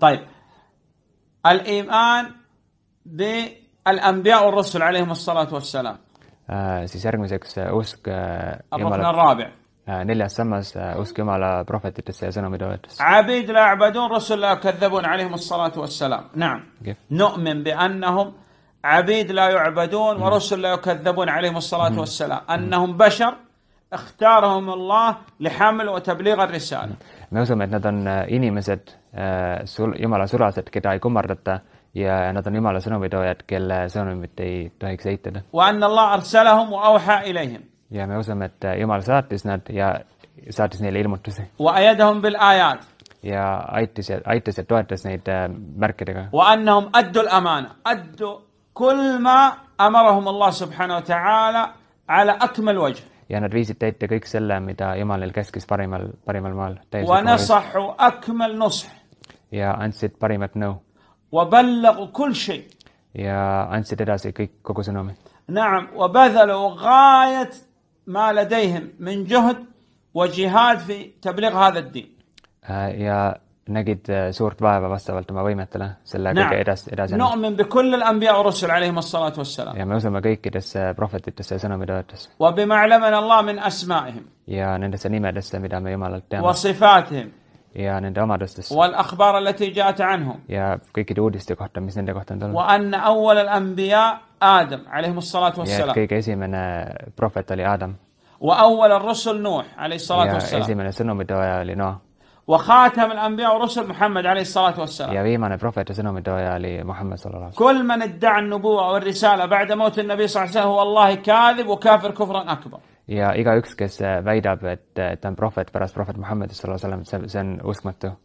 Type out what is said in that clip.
طيب الايمان بالانبياء والرسل عليهم الصلاه والسلam آه، siis järgmiseks äh, usk äh, Jumala آه، neljas sammas äh, usk Jumala prohvetitesse ja sõnumitöötajatesse عبيد لا يعبدون رسل لا يكذبون عليهم الصلاة والسلام نعم نؤمن بأنهم عبيد لا يعبدون ورسل لا يكذبون عليهم الصلاة والسلام mm-hmm. أنهم بشر اختارهم الله لحمl ja me usume, et nad on inimesed sul, Jumala sulased, keda ei kummardata ja nad on Jumala sõnumitoojad, kelle sõnumit ei tohiks eitada. ja me usume, et Jumal saatis nad ja saatis neile ilmutusi. ja aitas ja, aitas ja toetas neid märkidega. كل ما أمرهم الله سبحانه وتعالى على أكمل وجه ja nad viisid täite kõik selle, mida Jumal neil käskis parimal, parimal moel. ja andsid parimat nõu. ja andsid edasi kõik, kogu sõnumi. نعم ja نجد سوره بابا فاستقبلت ما ويمت له سلا نعم. إداس إداس نؤمن بكل الانبياء والرسل عليهم الصلاه والسلام يعني مثل ما قيك دس بروفيت دس سنه مدارس وبما علمنا الله من اسمائهم يا نند سنيما دس مدام يوم على التام وصفاتهم يا نند ما والاخبار التي جاءت عنهم يا قيك دود استقحت من سند قحتن وان اول الانبياء ادم عليهم الصلاه والسلام يا قيك اسم من بروفيت لادم واول الرسل نوح عليه الصلاه والسلام يا اسم من سنه مدارس لنوح وخاتم الانبياء والرسل محمد عليه الصلاه والسلام. Ja viimeinen profeetta sõnumitööja oli Muhammed صلى الله عليه وسلم. كل من ادعى النبوه والرساله بعد موت النبي صلى الله عليه وسلم هو والله كاذب وكافر كفرا اكبر. يا ja igaüks, kes väidab, بروفيت براس بروفيت محمد صلى الله عليه وسلم سن اسمته.